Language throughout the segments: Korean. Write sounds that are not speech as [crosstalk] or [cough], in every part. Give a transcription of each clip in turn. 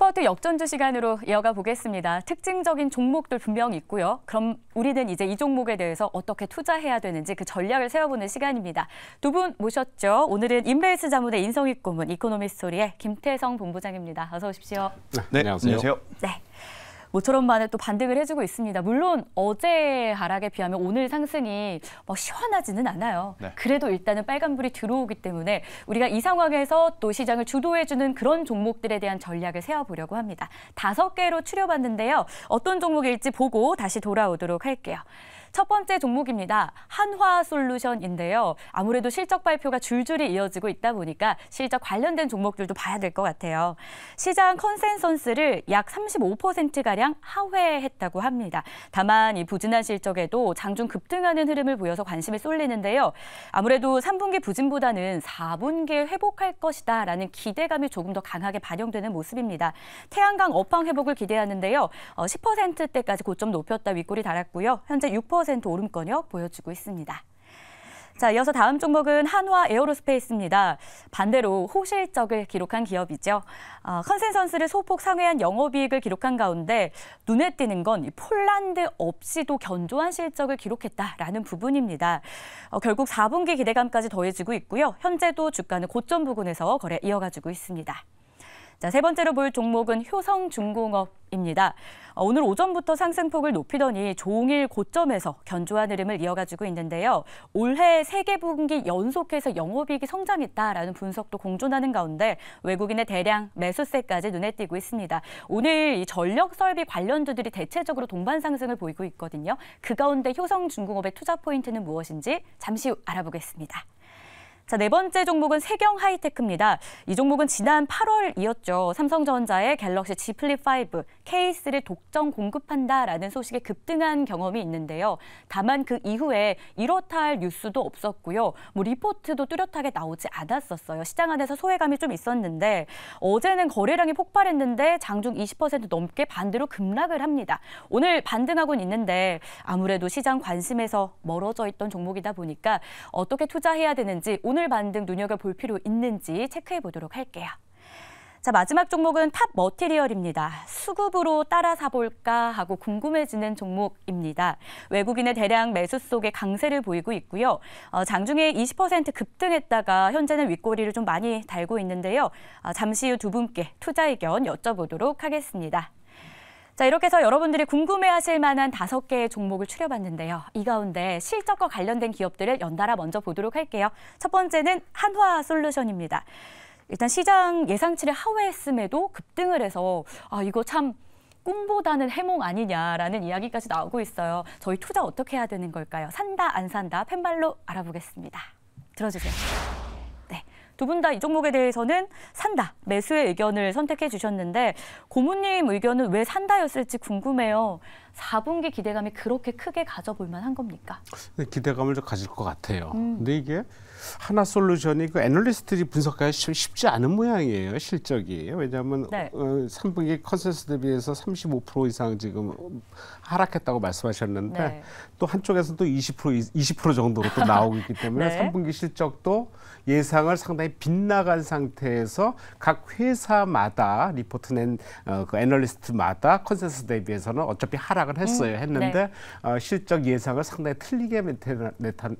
스포트 역전주 시간으로 이어가 보겠습니다. 특징적인 종목들 분명히 있고요. 그럼 우리는 이제 이 종목에 대해서 어떻게 투자해야 되는지 그 전략을 세워보는 시간입니다. 두 분 모셨죠. 오늘은 인베이스 자문의 인성익 고문, 이코노미스토리의 김태성 본부장입니다. 어서 오십시오. 네, 네 안녕하세요. 안녕하세요. 네. 모처럼 만에 또 반등을 해주고 있습니다. 물론 어제 하락에 비하면 오늘 상승이 막 뭐 시원하지는 않아요. 네. 그래도 일단은 빨간불이 들어오기 때문에 우리가 이 상황에서 또 시장을 주도해주는 그런 종목들에 대한 전략을 세워보려고 합니다. 다섯 개로 추려봤는데요. 어떤 종목일지 보고 다시 돌아오도록 할게요. 첫 번째 종목입니다. 한화솔루션인데요. 아무래도 실적 발표가 줄줄이 이어지고 있다 보니까 실적 관련된 종목들도 봐야 될 것 같아요. 시장 컨센서스를 약 35%가량 하회했다고 합니다. 다만 이 부진한 실적에도 장중 급등하는 흐름을 보여서 관심이 쏠리는데요. 아무래도 3분기 부진보다는 4분기에 회복할 것이다 라는 기대감이 조금 더 강하게 반영되는 모습입니다. 태양광 업황 회복을 기대하는데요. 10%대까지 어, 고점 높였다 윗골이 달았고요. 현재 6% 3% 오름거녀 보여주고 있습니다. 자, 이어서 다음 종목은 한화 에어로스페이스입니다. 반대로 호실적을 기록한 기업이죠. 어, 컨센서스를 소폭 상회한 영업이익을 기록한 가운데 눈에 띄는 건 폴란드 없이도 견조한 실적을 기록했다라는 부분입니다. 어, 결국 4분기 기대감까지 더해지고 있고요. 현재도 주가는 고점 부근에서 거래 이어가지고 있습니다. 자, 세 번째로 볼 종목은 효성중공업입니다. 어, 오늘 오전부터 상승폭을 높이더니 종일 고점에서 견조한 흐름을 이어가지고 있는데요. 올해 세개분기 연속해서 영업이익이 성장했다라는 분석도 공존하는 가운데 외국인의 대량 매수세까지 눈에 띄고 있습니다. 오늘 이 전력 설비 관련주들이 대체적으로 동반 상승을 보이고 있거든요. 그 가운데 효성중공업의 투자 포인트는 무엇인지 잠시 알아보겠습니다. 자, 네 번째 종목은 세경 하이테크입니다. 이 종목은 지난 8월이었죠. 삼성전자의 갤럭시 Z 플립5, 케이스를 독점 공급한다라는 소식에 급등한 경험이 있는데요. 다만 그 이후에 이렇다 할 뉴스도 없었고요. 뭐 리포트도 뚜렷하게 나오지 않았었어요. 시장 안에서 소외감이 좀 있었는데 어제는 거래량이 폭발했는데 장중 20% 넘게 반대로 급락을 합니다. 오늘 반등하고는 있는데 아무래도 시장 관심에서 멀어져 있던 종목이다 보니까 어떻게 투자해야 되는지 오늘 오늘 반등 눈여겨볼 필요 있는지 체크해 보도록 할게요. 자, 마지막 종목은 탑 머티리얼입니다. 수급으로 따라 사볼까 하고 궁금해지는 종목입니다. 외국인의 대량 매수 속에 강세를 보이고 있고요. 어, 장중에 20% 급등했다가 현재는 윗꼬리를 좀 많이 달고 있는데요. 어, 잠시 후 두 분께 투자 의견 여쭤보도록 하겠습니다. 자, 이렇게 해서 여러분들이 궁금해하실 만한 다섯 개의 종목을 추려봤는데요. 이 가운데 실적과 관련된 기업들을 연달아 먼저 보도록 할게요. 첫 번째는 한화솔루션입니다. 일단 시장 예상치를 하회했음에도 급등을 해서 아 이거 참 꿈보다는 해몽 아니냐라는 이야기까지 나오고 있어요. 저희 투자 어떻게 해야 되는 걸까요? 산다 안 산다 팬발로 알아보겠습니다. 들어주세요. 두분다이 종목에 대해서는 산다, 매수의 의견을 선택해 주셨는데 고모님 의견은 왜 산다였을지 궁금해요. 4분기 기대감이 그렇게 크게 가져볼 만한 겁니까? 기대감을 좀 가질 것 같아요. 음. 근데 이게 하나 솔루션이 그 애널리스트들이 분석하기 쉽지 않은 모양이에요. 실적이. 왜냐하면 네. 어, 3분기 컨센서스 대비해서 35% 이상 지금 하락했다고 말씀하셨는데 네. 또 한쪽에서는 또20% 20% 정도로 또 나오고 있기 때문에 [laughs] 네. 3분기 실적도 예상을 상당히 빗나간 상태에서 각 회사마다 리포트 낸 어, 그 애널리스트마다 컨센서스 대비해서는 어차피 하락 생각을 음, 했어요. 음, 했는데 네. 어, 실적 예상을 상당히 틀리게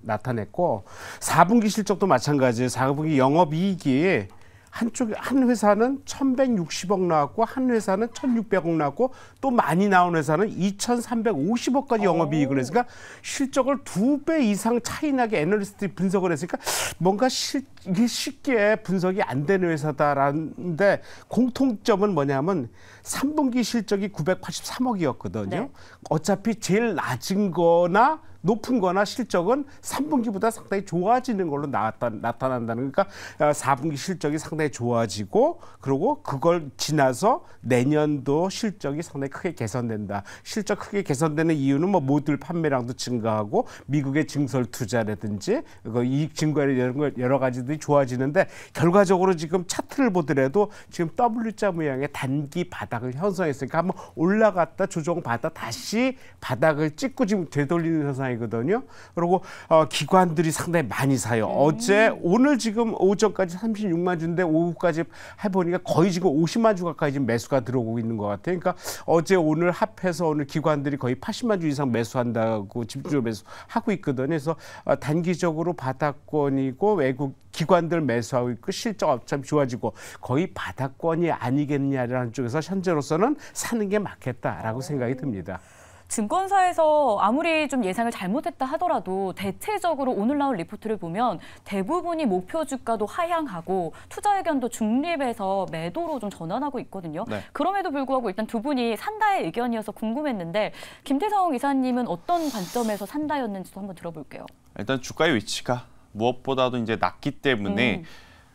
나타냈고 4분기 실적도 마찬가지예요. 4분기 영업이익이 한쪽 한 회사는 1,160억 나왔고 한 회사는 1,600억 나왔고 또 많이 나온 회사는 2,350억까지 영업이익을 했으니까 실적을 두 배 이상 차이나게 애널리스트들이 분석을 했으니까 뭔가 실, 이게 쉽게 분석이 안 되는 회사다라는데 공통점은 뭐냐면 3분기 실적이 983억이었거든요. 네. 어차피 제일 낮은 거나 높은 거나 실적은 3분기보다 상당히 좋아지는 걸로 나왔다, 나타난다는 그러니까 4분기 어, 실적이 상당히 좋아지고 그리고 그걸 지나서 내년도 실적이 상당히 크게 개선된다. 실적 크게 개선되는 이유는 뭐 모듈 판매량도 증가하고 미국의 증설 투자라든지 그 이익 증가 이런 여러 가지들이 좋아지는데 결과적으로 지금 차트를 보더라도 지금 W자 모양의 단기 바 바닥을 형성했으니까 한번 올라갔다 조정받다 다시 바닥을 찍고 지금 되돌리는 현상이거든요. 그리고 어, 기관들이 상당히 많이 사요. 음. 어제 오늘 지금 오전까지 36만 주인데 오후까지 해보니까 거의 지금 50만 주 가까이 지금 매수가 들어오고 있는 것 같아요. 그러니까 어제 오늘 합해서 오늘 기관들이 거의 80만 주 이상 매수한다고 집중로 매수하고 있거든요. 그래서 어, 단기적으로 바닥권이고 외국 기관들 매수하고 있고 실적 참 좋아지고 거의 바닥권이 아니겠냐라는 쪽에서 현재로서는 사는 게 맞겠다라고 생각이 듭니다. 증권사에서 아무리 좀 예상을 잘못했다 하더라도 대체적으로 오늘 나온 리포트를 보면 대부분이 목표 주가도 하향하고 투자 의견도 중립에서 매도로 좀 전환하고 있거든요. 네. 그럼에도 불구하고 일단 두 분이 산다의 의견이어서 궁금했는데 김태성 이사님은 어떤 관점에서 산다였는지도 한번 들어볼게요. 일단 주가의 위치가 무엇보다도 이제 낮기 때문에 음.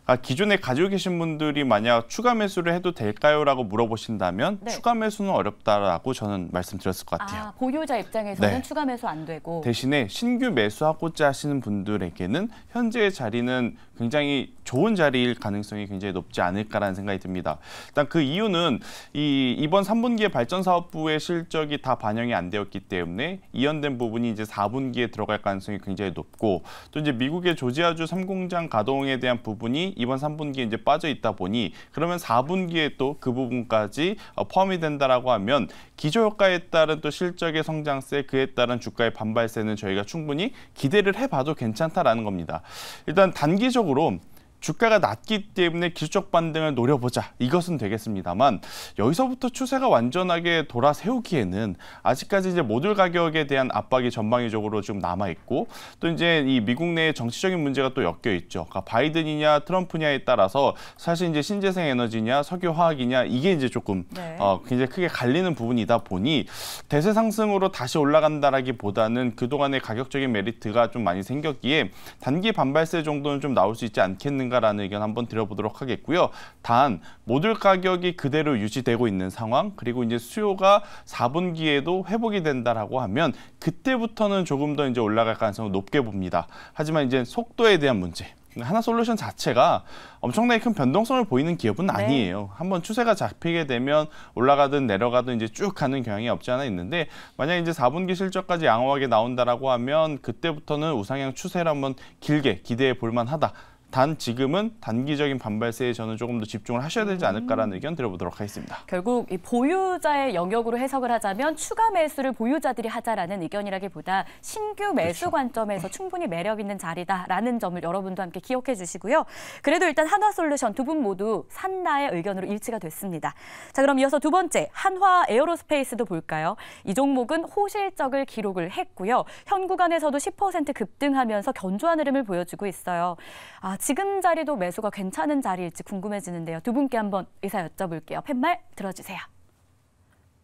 아, 기존에 가지고 계신 분들이 만약 추가 매수를 해도 될까요라고 물어보신다면 네. 추가 매수는 어렵다라고 저는 말씀드렸을 것 같아요. 아, 보유자 입장에서는 네. 추가 매수 안 되고 대신에 신규 매수하고자 하시는 분들에게는 현재의 자리는 굉장히 좋은 자리일 가능성이 굉장히 높지 않을까라는 생각이 듭니다. 일단 그 이유는 이 이번 3분기에 발전 사업부의 실적이 다 반영이 안 되었기 때문에 이연된 부분이 이제 4분기에 들어갈 가능성이 굉장히 높고 또 이제 미국의 조지아주 3공장 가동에 대한 부분이 이번 3분기에 이제 빠져 있다 보니 그러면 4분기에 또 그 부분까지 어, 포함이 된다라고 하면 기조효과에 따른 또 실적의 성장세 그에 따른 주가의 반발세는 저희가 충분히 기대를 해봐도 괜찮다라는 겁니다. 일단 단기적으로 주가가 낮기 때문에 기술적 반등을 노려보자 이것은 되겠습니다만 여기서부터 추세가 완전하게 돌아세우기에는 아직까지 이제 모듈 가격에 대한 압박이 전방위적으로 좀 남아 있고 또 이제 이 미국 내에 정치적인 문제가 또 엮여 있죠. 그러니까 바이든이냐 트럼프냐에 따라서 사실 이제 신재생 에너지냐 석유 화학이냐 이게 이제 조금 네. 어, 굉장히 크게 갈리는 부분이다 보니 대세 상승으로 다시 올라간다라기보다는 그동안의 가격적인 메리트가 좀 많이 생겼기에 단기 반발세 정도는 좀 나올 수 있지 않겠는가 있는가라는 의견 한번 드려보도록 하겠고요. 단 모듈 가격이 그대로 유지되고 있는 상황 그리고 이제 수요가 4분기에도 회복이 된다라고 하면 그때부터는 조금 더 이제 올라갈 가능성을 높게 봅니다. 하지만 이제 속도에 대한 문제 그러니까 하나 솔루션 자체가 엄청나게 큰 변동성을 보이는 기업은 네. 아니에요. 네. 한번 추세가 잡히게 되면 올라가든 내려가든 이제 쭉 가는 경향이 없지 않아 있는데 만약 이제 4분기 실적까지 양호하게 나온다라고 하면 그때부터는 우상향 추세를 한번 길게 기대해 볼 만하다. 단 지금은 단기적인 반발세에 저는 조금 더 집중을 하셔야 되지 음. 않을까라는 의견 드려보도록 하겠습니다. 결국 이 보유자의 영역으로 해석을 하자면 추가 매수를 보유자들이 하자라는 의견이라기보다 신규 매수 그렇죠. 관점에서 충분히 매력 있는 자리다라는 점을 여러분도 함께 기억해 주시고요. 그래도 일단 한화솔루션 두 분 모두 산나의 의견으로 일치가 됐습니다. 자 그럼 이어서 두 번째 한화 에어로스페이스도 볼까요? 이 종목은 호실적을 기록을 했고요. 현 구간에서도 10% 급등하면서 견조한 흐름을 보여주고 있어요. 아, 지금 자리도 매수가 괜찮은 자리일지 궁금해지는데요. 두 분께 한번 의사 여쭤볼게요. 팻말 들어주세요.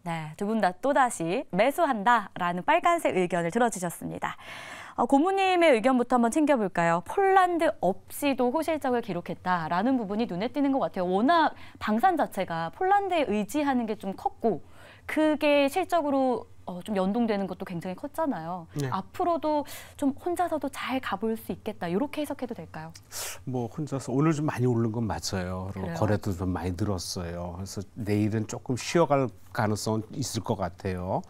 네, 두 분 다 또다시 매수한다라는 빨간색 의견을 들어주셨습니다. 어, 고모님의 의견부터 한번 챙겨볼까요? 폴란드 없이도 호실적을 기록했다라는 부분이 눈에 띄는 것 같아요. 워낙 방산 자체가 폴란드에 의지하는 게 좀 컸고 그게 실적으로 어, 좀 연동되는 것도 굉장히 컸잖아요. 네. 앞으로도 좀 혼자서도 잘 가볼 수 있겠다. 이렇게 해석해도 될까요? 뭐 혼자서 오늘 좀 많이 오른 건 맞아요. 그리고 거래도 좀 많이 늘었어요. 그래서 내일은 조금 쉬어갈 가능성은 있을 것 같아요.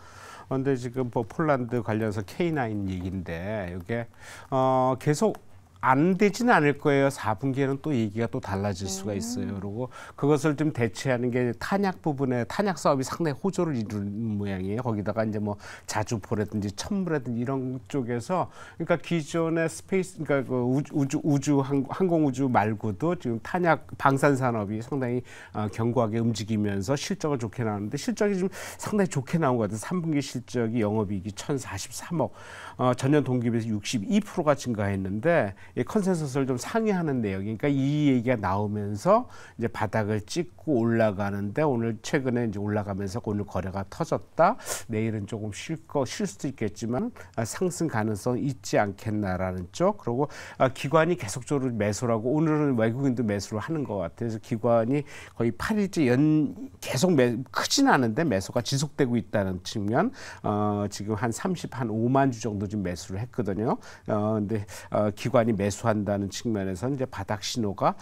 그런데 지금 뭐 폴란드 관련해서 K9 얘기인데 이게 어, 계속 안 되진 않을 거예요. 4분기에는 또 얘기가 또 달라질 네. 수가 있어요. 그리고 그것을 좀 대체하는 게 탄약 부분에 탄약 사업이 상당히 호조를 이루는 모양이에요. 거기다가 이제 뭐 자주포라든지 천무라든지 이런 쪽에서 그러니까 기존의 스페이스 그러니까 그 우주 우주 항공 우주 말고도 지금 탄약 방산 산업이 상당히 어, 견고하게 움직이면서 실적을 좋게 나왔는데 실적이 지금 상당히 좋게 나온 것 같아요. 3분기 실적이 영업이익이 1,043억 어, 전년 동기 비해서 62%가 증가했는데 컨센서스를 좀 상회하는 내용이니까 그러니까 이 얘기가 나오면서 이제 바닥을 찍고 올라가는데 오늘 최근에 이제 올라가면서 오늘 거래가 터졌다. 내일은 조금 쉴 거 쉴 수도 있겠지만 아, 상승 가능성 있지 않겠나라는 쪽. 그리고 아, 기관이 계속적으로 매수라고 오늘은 외국인도 매수를 하는 것같아서 기관이 거의 8일째 연 계속 매, 크진 않은데 매수가 지속되고 있다는 측면 어, 지금 한 30, 한 5만 주 정도 지금 매수를 했거든요. 어, 근데 어, 기관이 매수한다는 측면에서는 이제 바닥 신호가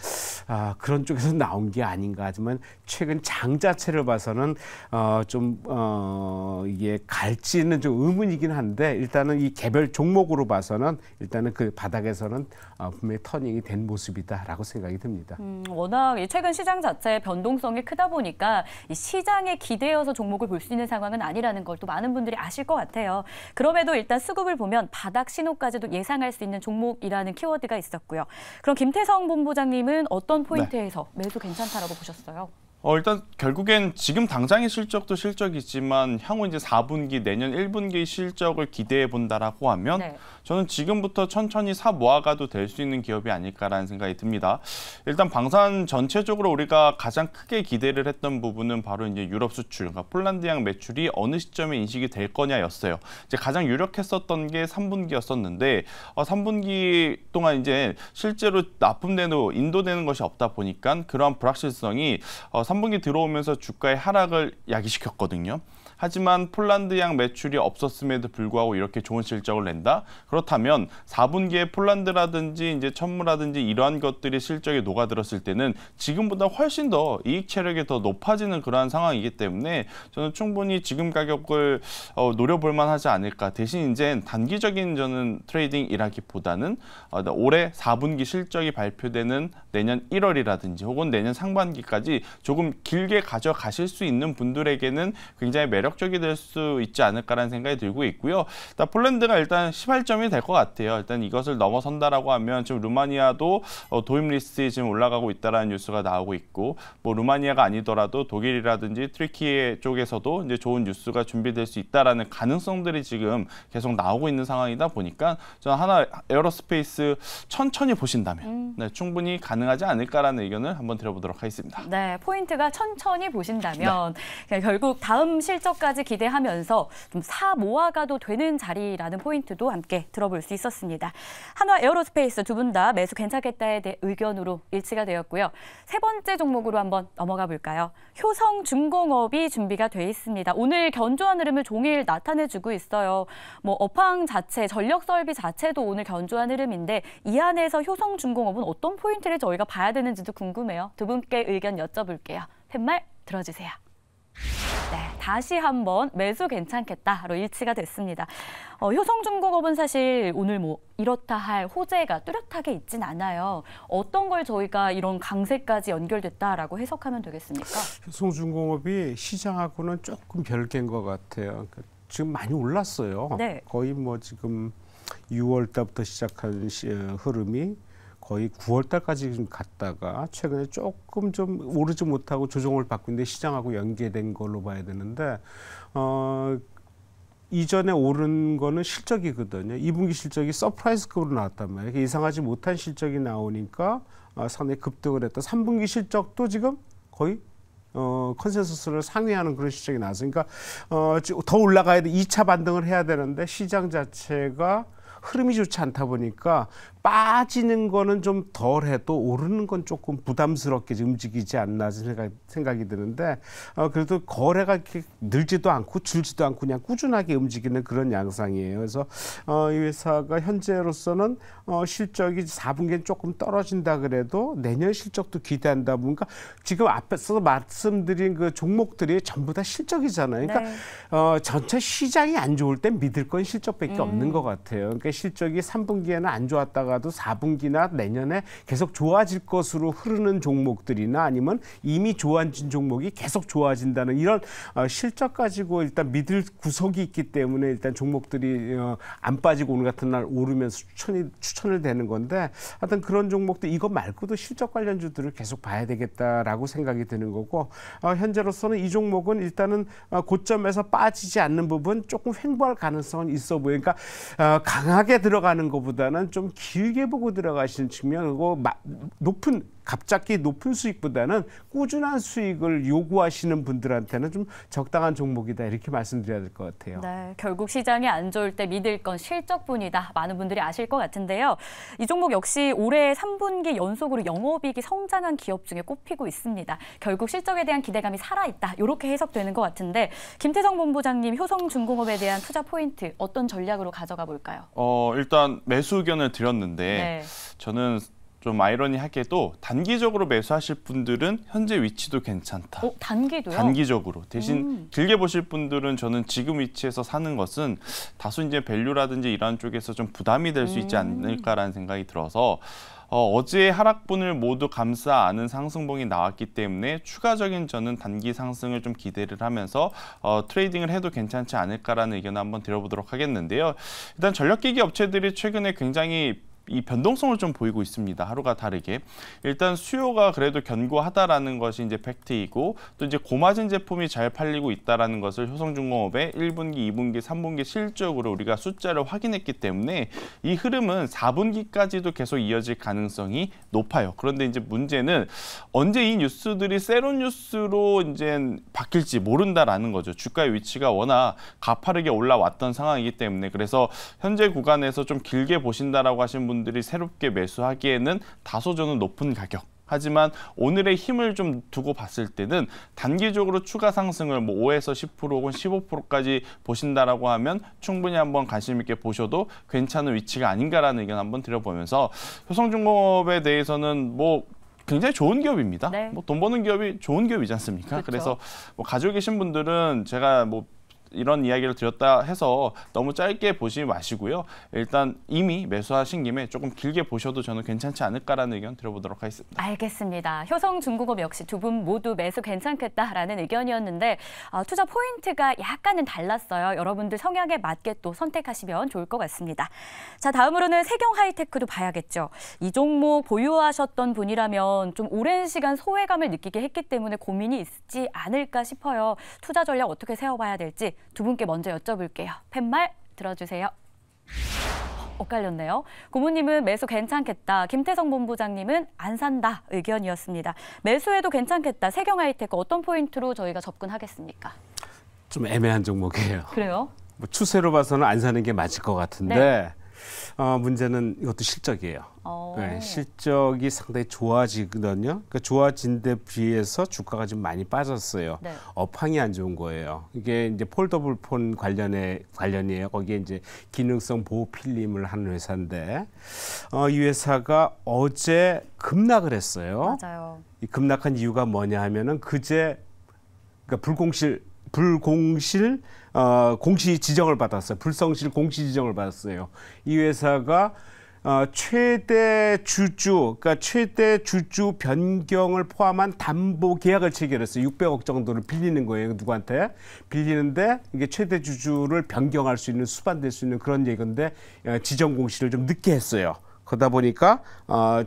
아, 그런 쪽에서 나온 게 아닌가 하지만 최근 장 자체를 봐서는 어, 좀 어, 이게 갈지는 좀 의문이긴 한데 일단은 이 개별 종목으로 봐서는 일단은 그 바닥에서는 어, 분명히 터닝이 된 모습이다라고 생각이 듭니다. 음, 워낙 최근 시장 자체 변동성이 크다 보니까 시장에 기대어서 종목을 볼 수 있는 상황은 아니라는 걸 또 많은 분들이 아실 것 같아요. 그럼에도 일단 수급을 보면 바닥 신호까지도 예상할 수 있는 종목이라는 키워드. 키워드가 있었고요. 그럼 김태성 본부장님은 어떤 네. 포인트에서 네. 매수 괜찮다라고 보셨어요? 어, 일단 결국엔 지금 당장의 실적도 실적이지만 향후 이제 4분기 내년 1분기 실적을 기대해 본다라고 하면 네. 저는 지금부터 천천히 사 모아가도 될 수 있는 기업이 아닐까라는 생각이 듭니다. 일단 방산 전체적으로 우리가 가장 크게 기대를 했던 부분은 바로 이제 유럽 수출, 그러니까 폴란드향 매출이 어느 시점에 인식이 될 거냐였어요. 이제 가장 유력했었던 게 3분기였었는데 어, 3분기 동안 이제 실제로 납품된후 인도되는 것이 없다 보니까 그러한 불확실성이 어, 3분기 들어오면서 주가의 하락을 야기시켰거든요. 하지만 폴란드 양 매출이 없었음에도 불구하고 이렇게 좋은 실적을 낸다? 그렇다면 4분기에 폴란드라든지 이제 천무라든지 이러한 것들이 실적에 녹아들었을 때는 지금보다 훨씬 더 이익 체력이 더 높아지는 그러한 상황이기 때문에 저는 충분히 지금 가격을 어, 노려볼 만하지 않을까. 대신 이제 단기적인 저는 트레이딩이라기보다는 어, 올해 4분기 실적이 발표되는 내년 1월이라든지 혹은 내년 상반기까지 조금 길게 가져가실 수 있는 분들에게는 굉장히 매력 매력적이 될 수 있지 않을까라는 생각이 들고 있고요. 일단 폴란드가 일단 18점이 될 것 같아요. 일단 이것을 넘어선다라고 하면 지금 루마니아도 어, 도입 리스트에 지금 올라가고 있다라는 뉴스가 나오고 있고 뭐 루마니아가 아니더라도 독일이라든지 트리키에 쪽에서도 이제 좋은 뉴스가 준비될 수 있다라는 가능성들이 지금 계속 나오고 있는 상황이다 보니까 저는 하나 에어로스페이스 천천히 보신다면 음. 네, 충분히 가능하지 않을까라는 의견을 한번 드려보도록 하겠습니다. 네, 포인트가 천천히 보신다면 네. 결국 다음 실적 성과까지 기대하면서 좀 사모아가도 되는 자리라는 포인트도 함께 들어볼 수 있었습니다. 한화 에어로스페이스 두 분 다 매수 괜찮겠다에 대해 의견으로 일치가 되었고요. 세 번째 종목으로 한번 넘어가 볼까요? 효성 중공업이 준비가 돼 있습니다. 오늘 견조한 흐름을 종일 나타내주고 있어요. 뭐 업황 자체, 전력 설비 자체도 오늘 견조한 흐름인데 이 안에서 효성 중공업은 어떤 포인트를 저희가 봐야 되는지도 궁금해요. 두 분께 의견 여쭤볼게요. 팻말 들어주세요. 네, 다시 한번 매수 괜찮겠다로 일치가 됐습니다. 어, 효성중공업은 사실 오늘 뭐 이렇다 할 호재가 뚜렷하게 있진 않아요. 어떤 걸 저희가 이런 강세까지 연결됐다라고 해석하면 되겠습니까? 효성중공업이 시장하고는 조금 별개인 것 같아요. 그러니까 지금 많이 올랐어요. 네. 거의 뭐 지금 6월 달부터 시작한 어, 흐름이 거의 9월달까지 갔다가 최근에 조금 좀 오르지 못하고 조정을 받고 있는데 시장하고 연계된 걸로 봐야 되는데 어, 이전에 오른 거는 실적이거든요. 2분기 실적이 서프라이즈급으로 나왔단 말이에요. 그러니까 이상하지 못한 실적이 나오니까 어, 상당히 급등을 했다. 3분기 실적도 지금 거의 어, 컨센서스를 상회하는 그런 실적이 나왔으니까 그러니까, 어, 더 올라가야 돼. 2차 반등을 해야 되는데 시장 자체가 흐름이 좋지 않다 보니까 빠지는 거는 좀 덜해도 오르는 건 조금 부담스럽게 움직이지 않나 생각, 생각이 드는데 어, 그래도 거래가 이렇게 늘지도 않고 줄지도 않고 그냥 꾸준하게 움직이는 그런 양상이에요. 그래서 어, 이 회사가 현재로서는 어, 실적이 4분기엔 조금 떨어진다 그래도 내년 실적도 기대한다 보니까 지금 앞에서 말씀드린 그 종목들이 전부 다 실적이잖아요. 그러니까 네. 어, 전체 시장이 안 좋을 땐 믿을 건 실적밖에 음. 없는 것 같아요. 그러니까 실적이 3분기에는 안 좋았다가 올라가도 4분기나 내년에 계속 좋아질 것으로 흐르는 종목들이나 아니면 이미 좋아진 종목이 계속 좋아진다는 이런 어, 실적 가지고 일단 믿을 구석이 있기 때문에 일단 종목들이 어, 안 빠지고 오늘 같은 날 오르면서 추천이 추천을 되는 건데 하여튼 그런 종목도 이거 말고도 실적 관련주들을 계속 봐야 되겠다라고 생각이 드는 거고 어, 현재로서는 이 종목은 일단은 고점에서 빠지지 않는 부분 조금 횡보할 가능성은 있어 보이니까 그러니까 강하게 들어가는 것보다는 좀 길. 길게 보고 들어가시는 측면이고 높은 갑자기 높은 수익보다는 꾸준한 수익을 요구하시는 분들한테는 좀 적당한 종목이다 이렇게 말씀드려야 될 것 같아요. 네, 결국 시장이 안 좋을 때 믿을 건 실적뿐이다. 많은 분들이 아실 것 같은데요. 이 종목 역시 올해 3분기 연속으로 영업이익이 성장한 기업 중에 꼽히고 있습니다. 결국 실적에 대한 기대감이 살아있다. 이렇게 해석되는 것 같은데 김태성 본부장님 효성중공업에 대한 투자 포인트 어떤 전략으로 가져가 볼까요? 어, 일단 매수 의견을 드렸는데 네. 저는 좀 아이러니하게도 단기적으로 매수하실 분들은 현재 위치도 괜찮다. 어, 단기도요? 단기적으로. 대신 음. 길게 보실 분들은 저는 지금 위치에서 사는 것은 다소 이제 밸류라든지 이런 쪽에서 좀 부담이 될 수 있지 음. 않을까라는 생각이 들어서 어, 어제 하락분을 모두 감싸 안은 상승봉이 나왔기 때문에 추가적인 저는 단기 상승을 좀 기대를 하면서 어, 트레이딩을 해도 괜찮지 않을까라는 의견을 한번 드려보도록 하겠는데요. 일단 전력기기 업체들이 최근에 굉장히 이 변동성을 좀 보이고 있습니다. 하루가 다르게. 일단 수요가 그래도 견고하다라는 것이 이제 팩트이고 또 이제 고마진 제품이 잘 팔리고 있다라는 것을 효성중공업의 1분기, 2분기, 3분기 실적으로 우리가 숫자를 확인했기 때문에 이 흐름은 4분기까지도 계속 이어질 가능성이 높아요. 그런데 이제 문제는 언제 이 뉴스들이 새로운 뉴스로 이제 바뀔지 모른다라는 거죠. 주가의 위치가 워낙 가파르게 올라왔던 상황이기 때문에 그래서 현재 구간에서 좀 길게 보신다라고 하신 분들 분들이 새롭게 매수하기에는 다소 저는 높은 가격 하지만 오늘의 힘을 좀 두고 봤을 때는 단기적으로 추가 상승을 뭐 5에서 10% 혹은 15%까지 보신다라고 하면 충분히 한번 관심 있게 보셔도 괜찮은 위치가 아닌가라는 의견 한번 드려보면서 효성중공업에 대해서는 뭐 굉장히 좋은 기업입니다. 네. 뭐돈 버는 기업이 좋은 기업이지 않습니까? 그쵸. 그래서 뭐 가지고 계신 분들은 제가 뭐 이런 이야기를 드렸다 해서 너무 짧게 보지 마시고요. 일단 이미 매수하신 김에 조금 길게 보셔도 저는 괜찮지 않을까라는 의견 들어보도록 하겠습니다. 알겠습니다. 효성 중공업 역시 두 분 모두 매수 괜찮겠다라는 의견이었는데 어, 투자 포인트가 약간은 달랐어요. 여러분들 성향에 맞게 또 선택하시면 좋을 것 같습니다. 자 다음으로는 세경 하이테크도 봐야겠죠. 이 종목 보유하셨던 분이라면 좀 오랜 시간 소외감을 느끼게 했기 때문에 고민이 있지 않을까 싶어요. 투자 전략 어떻게 세워봐야 될지 두 분께 먼저 여쭤볼게요. 팻말 들어주세요. 엇갈렸네요. 고모님은 매수 괜찮겠다. 김태성 본부장님은 안 산다 의견이었습니다. 매수해도 괜찮겠다. 세경하이테크 어떤 포인트로 저희가 접근하겠습니까? 좀 애매한 종목이에요. 그래요? 뭐 추세로 봐서는 안 사는 게 맞을 것 같은데 네. 어, 문제는 이것도 실적이에요. 어. 네, 실적이 상당히 좋아지거든요. 그러니까 좋아진 데 비해서 주가가 좀 많이 빠졌어요. 네. 업황이 안 좋은 거예요. 이게 이제 폴더블폰 관련에 관련이에요. 거기에 이제 기능성 보호 필름을 하는 회사인데 어, 이 회사가 어제 급락을 했어요. 맞아요. 이 급락한 이유가 뭐냐 하면은 그제 그러니까 불공실 불공실 어, 공시 지정을 받았어요. 불성실 공시 지정을 받았어요. 이 회사가 어, 최대 주주, 그러니까 최대 주주 변경을 포함한 담보 계약을 체결했어요. 600억 정도를 빌리는 거예요. 누구한테 빌리는데 이게 최대 주주를 변경할 수 있는 수반될 수 있는 그런 얘기인데 어, 지정 공시를 좀 늦게 했어요. 그러다 보니까 어,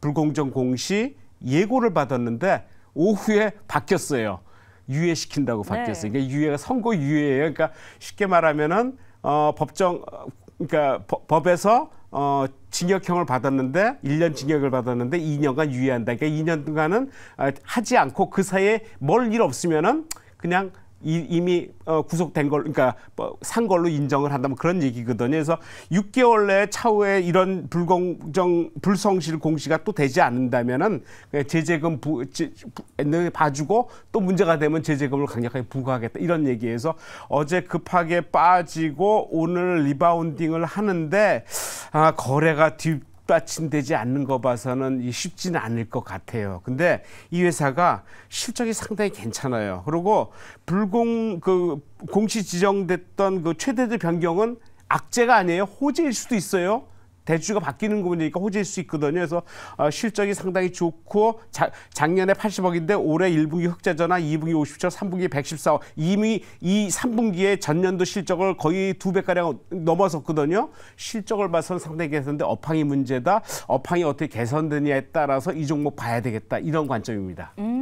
불공정 공시 예고를 받았는데 오후에 바뀌었어요. 유예시킨다고 네. 바뀌었어요. 네. 그러 유예가 선고 유예예요. 그러니까 쉽게 말하면은 어, 법정 어, 그러니까 법, 법에서 어, 징역형을 받았는데 1년 징역을 받았는데 2년간 유예한다. 그러니까 2년간은 아, 하지 않고 그 사이에 멀일 없으면은 그냥 이, 미 어, 구속된 걸 그러니까 뭐, 산 걸로 인정을 한다면 그런 얘기거든요. 그래서 6개월 내 차후에 이런 불공정 불성실 공시가 또 되지 않는다면은 제재금 그 부, 제, 네, 봐주고 또 문제가 되면 제재금을 강력하게 부과하겠다 이런 얘기에서 어제 급하게 빠지고 오늘 리바운딩을 하는데 아, 거래가 뒤 뒷받침되지 않는 거 봐서는 쉽지는 않을 것 같아요. 근데 이 회사가 실적이 상당히 괜찮아요. 그리고 불공 그 공시 지정됐던 그 최대도 변경은 악재가 아니에요. 호재일 수도 있어요. 대주가 바뀌는 부분이니까 호재일 수 있거든요. 그래서 어, 실적이 상당히 좋고 자, 작년에 80억인데 올해 1분기 흑자전환, 2분기 50조, 3분기 114억. 이미 이 3분기에 전년도 실적을 거의 두 배가량 넘어섰거든요. 실적을 봐서는 상당히 개선데 업황이 문제다. 업황이 어떻게 개선되느냐에 따라서 이 종목 봐야 되겠다. 이런 관점입니다. 음.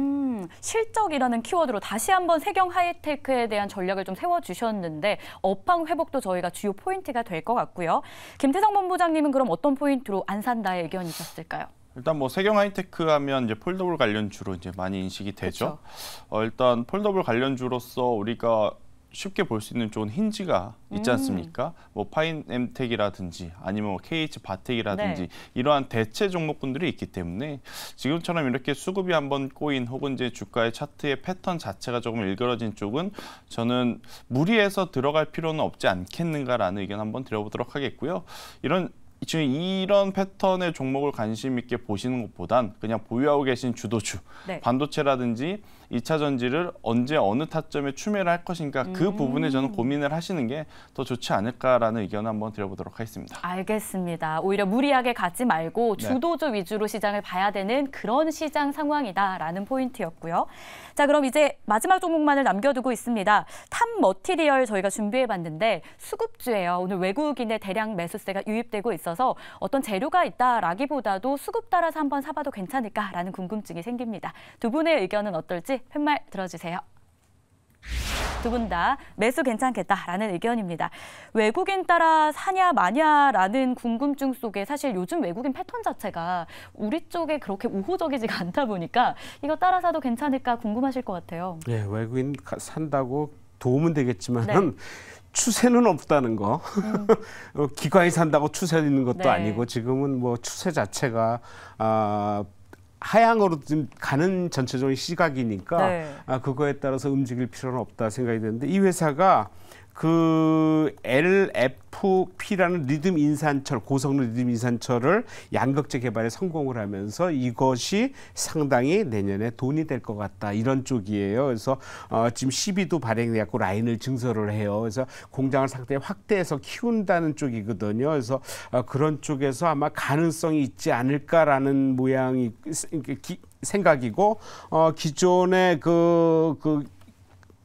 실적이라는 키워드로 다시 한번 세경 하이테크에 대한 전략을 좀 세워주셨는데 업황 회복도 저희가 주요 포인트가 될 것 같고요. 김태성 본부장님은 그럼 어떤 포인트로 안산다의 의견이셨을까요? 일단 뭐 세경 하이테크 하면 이제 폴더블 관련주로 이제 많이 인식이 되죠. 그렇죠. 어, 일단 폴더블 관련주로서 우리가 쉽게 볼 수 있는 좋은 힌지가 있지 음. 않습니까? 음. 뭐 파인엠텍이라든지 아니면 뭐 KH바텍이라든지 네. 이러한 대체 종목분들이 있기 때문에 지금처럼 이렇게 수급이 한번 꼬인 혹은 이제 주가의 차트의 패턴 자체가 조금 일그러진 쪽은 저는 무리해서 들어갈 필요는 없지 않겠는가라는 의견 한번 드려보도록 하겠고요. 이런 지금 이런 패턴의 종목을 관심 있게 보시는 것보단 그냥 보유하고 계신 주도주, 네. 반도체라든지 2차 전지를 언제 어느 타점에 추매를 할 것인가 그 음. 부분에 저는 고민을 하시는 게 더 좋지 않을까라는 의견을 한번 드려보도록 하겠습니다. 알겠습니다. 오히려 무리하게 가지 말고 주도주 네. 위주로 시장을 봐야 되는 그런 시장 상황이다라는 포인트였고요. 자 그럼 이제 마지막 종목만을 남겨두고 있습니다. 탑 머티리얼 저희가 준비해봤는데 수급주예요. 오늘 외국인의 대량 매수세가 유입되고 있어서 어떤 재료가 있다라기보다도 수급 따라서 한번 사봐도 괜찮을까라는 궁금증이 생깁니다. 두 분의 의견은 어떨지 팻말 들어주세요. 두 분 다 매수 괜찮겠다라는 의견입니다. 외국인 따라 사냐 마냐라는 궁금증 속에 사실 요즘 외국인 패턴 자체가 우리 쪽에 그렇게 우호적이지가 않다 보니까 이거 따라 사도 괜찮을까 궁금하실 것 같아요. 예, 외국인 산다고 도움은 되겠지만 네. 추세는 없다는 거. 음. [laughs] 어, 기관이 산다고 추세 있는 것도 네. 아니고 지금은 뭐 추세 자체가 아 하향으로 지 가는 전체적인 시각이니까 네. 아, 그거에 따라서 움직일 필요는 없다 생각이 드는데 이 회사가 그 LFP라는 리듬 인산철, 고성능 리듬 인산철을 양극재 개발에 성공을 하면서 이것이 상당히 내년에 돈이 될 것 같다. 이런 쪽이에요. 그래서 어, 지금 시비도 발행돼갖고 라인을 증설을 해요. 그래서 공장을 상당히 확대해서 키운다는 쪽이거든요. 그래서 어, 그런 쪽에서 아마 가능성이 있지 않을까라는 모양이 기, 생각이고 어, 기존에 그, 그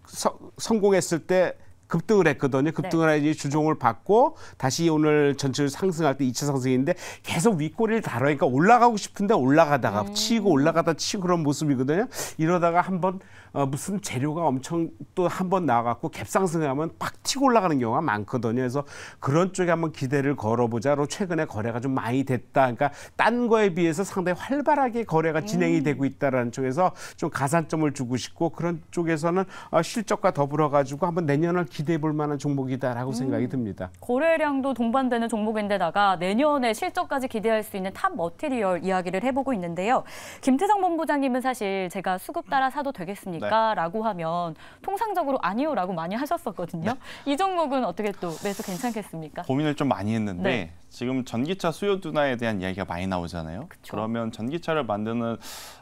서, 성공했을 때 급등을 했거든요. 급등을 네. 이제 주종을 받고 다시 오늘 전체를 상승할 때 2차 상승인데 계속 윗꼬리를 다루니까 올라가고 싶은데 올라가다가 음. 치고 올라가다 치고 그런 모습이거든요. 이러다가 한번 어, 무슨 재료가 엄청 또한번 나와갖고 갭상승하면 팍 튀고 올라가는 경우가 많거든요. 그래서 그런 쪽에 한번 기대를 걸어보자로 최근에 거래가 좀 많이 됐다. 그러니까 딴 거에 비해서 상당히 활발하게 거래가 진행이 음. 되고 있다라는 쪽에서 좀 가산점을 주고 싶고 그런 쪽에서는 어, 실적과 더불어가지고 한번 내년을 기 기대해 볼 만한 종목이다라고 음. 생각이 듭니다. 거래량도 동반되는 종목인데다가 내년에 실적까지 기대할 수 있는 탑 머티리얼 이야기를 해보고 있는데요. 김태성 본부장님은 사실 제가 수급 음. 따라 사도 되겠습니까? 네. 라고 하면 통상적으로 아니요 라고 많이 하셨었거든요. 네. 이 종목은 어떻게 또 매수 괜찮겠습니까? 고민을 좀 많이 했는데 네. 지금 전기차 수요 둔화에 대한 이야기가 많이 나오잖아요. 그쵸. 그러면 전기차를 만드는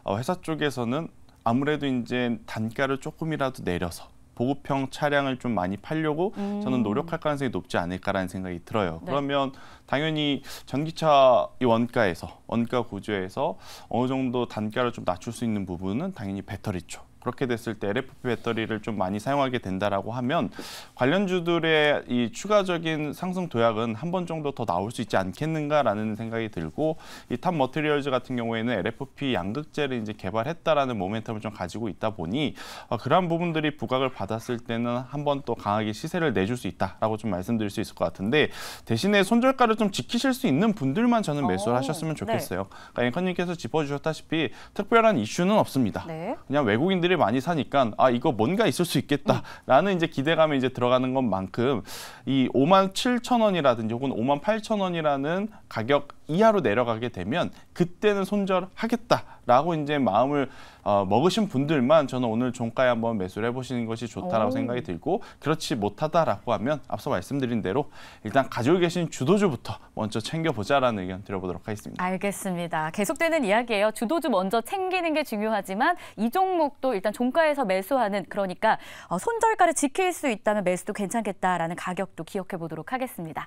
어, 회사 쪽에서는 아무래도 이제 단가를 조금이라도 내려서 보급형 차량을 좀 많이 팔려고 음. 저는 노력할 가능성이 높지 않을까라는 생각이 들어요. 네. 그러면 당연히 전기차 원가에서 원가 구조에서 어느 정도 단가를 좀 낮출 수 있는 부분은 당연히 배터리 쪽 그렇게 됐을 때 LFP 배터리를 좀 많이 사용하게 된다라고 하면 관련주들의 이 추가적인 상승 도약은 한 번 정도 더 나올 수 있지 않겠는가라는 생각이 들고 이 탑 머티리얼즈 같은 경우에는 LFP 양극재를 이제 개발했다라는 모멘텀을 좀 가지고 있다 보니 어, 그러한 부분들이 부각을 받았을 때는 한 번 또 강하게 시세를 내줄 수 있다라고 좀 말씀드릴 수 있을 것 같은데 대신에 손절가를 좀 지키실 수 있는 분들만 저는 어, 매수를 오, 하셨으면 네. 좋겠어요. 네. 그러니까 앵커님께서 짚어주셨다시피 특별한 이슈는 없습니다. 네. 그냥 외국인들이 차를 많이 사니까 아 이거 뭔가 있을 수 있겠다라는 이제 기대감에 이제 들어가는 것만큼 이 5만 7천 원이라든지 혹은 5만 8천 원이라는 가격 이하로 내려가게 되면 그때는 손절하겠다. 라고 이제 마음을 어, 먹으신 분들만 저는 오늘 종가에 한번 매수를 해보시는 것이 좋다라고 오. 생각이 들고 그렇지 못하다라고 하면 앞서 말씀드린 대로 일단 가지고 계신 주도주부터 먼저 챙겨보자라는 의견 드려보도록 하겠습니다. 알겠습니다. 계속되는 이야기예요. 주도주 먼저 챙기는 게 중요하지만 이 종목도 일단 종가에서 매수하는 그러니까 어, 손절가를 지킬 수 있다면 매수도 괜찮겠다라는 가격도 기억해 보도록 하겠습니다.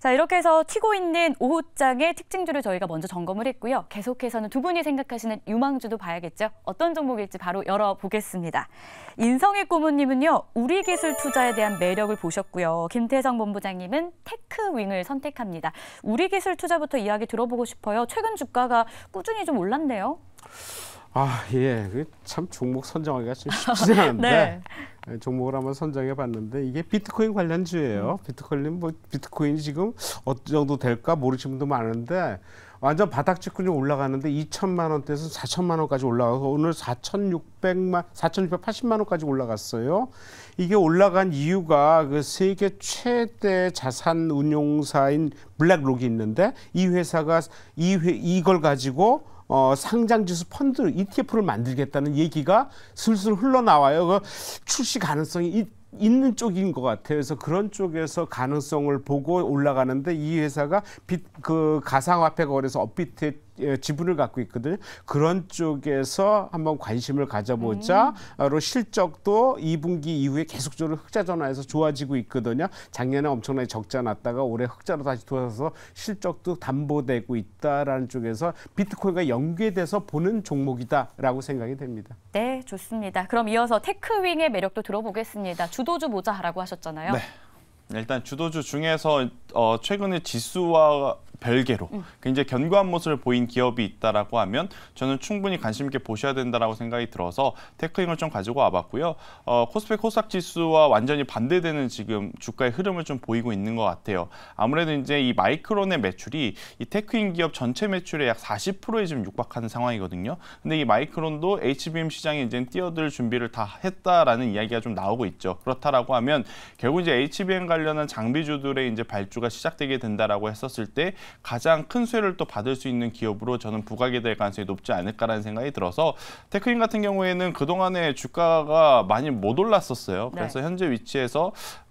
자, 이렇게 해서 튀고 있는 오후장의 특징주를 저희가 먼저 점검을 했고요. 계속해서는 두 분이 생각하시는 유망주도 봐야겠죠. 어떤 종목일지 바로 열어보겠습니다. 인성의 고모님은요. 우리 기술 투자에 대한 매력을 보셨고요. 김태성 본부장님은 테크윙을 선택합니다. 우리 기술 투자부터 이야기 들어보고 싶어요. 최근 주가가 꾸준히 좀 올랐네요. 아, 예. 그 참 종목 선정하기가 좀 쉽지 않은데 [laughs] 네. 예, 종목을 한번 선정해 봤는데 이게 비트코인 관련주예요. 음. 비트코인 뭐 비트코인 이 지금 어느 정도 될까 모르시는 분도 많은데 완전 바닥 찍고 좀 올라가는데 2천만 원대에서 4천만 원까지 올라가서 오늘 4,600만 4,680만 원까지 올라갔어요. 이게 올라간 이유가 그 세계 최대 자산 운용사인 블랙록이 있는데 이 회사가 이 회, 이걸 가지고 어, 상장지수 펀드 ETF를 만들겠다는 얘기가 슬슬 흘러나와요. 그 출시 가능성이 있, 있는 쪽인 것 같아요. 그래서 그런 쪽에서 가능성을 보고 올라가는데 이 회사가 빚, 그 가상화폐 거래소 업비트 예, 지분을 갖고 있거든. 그런 쪽에서 한번 관심을 가져보자로 음. 실적도 2분기 이후에 계속적으로 흑자 전환해서 좋아지고 있거든요. 작년에 엄청나게 적자 났다가 올해 흑자로 다시 돌아서 실적도 담보되고 있다라는 쪽에서 비트코인과 연계돼서 보는 종목이다라고 생각이 됩니다. 네, 좋습니다. 그럼 이어서 테크윙의 매력도 들어보겠습니다. 주도주 모자라고 하셨잖아요. 네. 일단 주도주 중에서 어, 최근에 지수와 별개로 굉장히 음. 그 견고한 모습을 보인 기업이 있다라고 하면 저는 충분히 관심 있게 보셔야 된다라고 생각이 들어서 테크잉을 좀 가지고 와봤고요. 어, 코스피 코스닥 지수와 완전히 반대되는 지금 주가의 흐름을 좀 보이고 있는 것 같아요. 아무래도 이제 이 마이크론의 매출이 이 테크인 기업 전체 매출의 약 40%에 지금 육박하는 상황이거든요. 근데 이 마이크론도 HBM 시장에 이제 뛰어들 준비를 다 했다라는 이야기가 좀 나오고 있죠. 그렇다라고 하면 결국 이제 HBM 관련한 장비주들의 이제 발주가 시작되게 된다라고 했었을 때 가장 큰 수혜를 또 받을 수 있는 기업으로 저는 부각이 될 가능성이 높지 않을까라는 생각이 들어서 테크인 같은 경우에는 그동안에 주가가 많이 못 올랐었어요. 네. 그래서 네. 현재 위치에서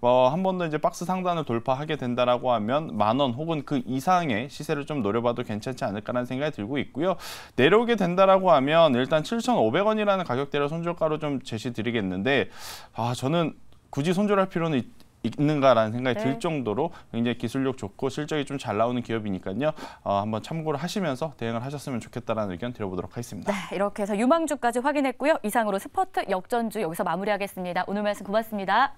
어, 뭐 한 번 더 이제 박스 상단을 돌파하게 된다라고 하면 만 원 혹은 그 이상의 시세를 좀 노려봐도 괜찮지 않을까라는 생각이 들고 있고요. 내려오게 된다라고 하면 일단 7,500원이라는 가격대를 손절가로 좀 제시드리겠는데 아 저는 굳이 손절할 필요는 있는가라는 생각이 네. 들 정도로 굉장히 기술력 좋고 실적이 좀 잘 나오는 기업이니까요. 어, 한번 참고를 하시면서 대응을 하셨으면 좋겠다라는 의견 드려보도록 하겠습니다. 네, 이렇게 해서 유망주까지 확인했고요. 이상으로 스퍼트 역전주 여기서 마무리하겠습니다. 오늘 말씀 고맙습니다.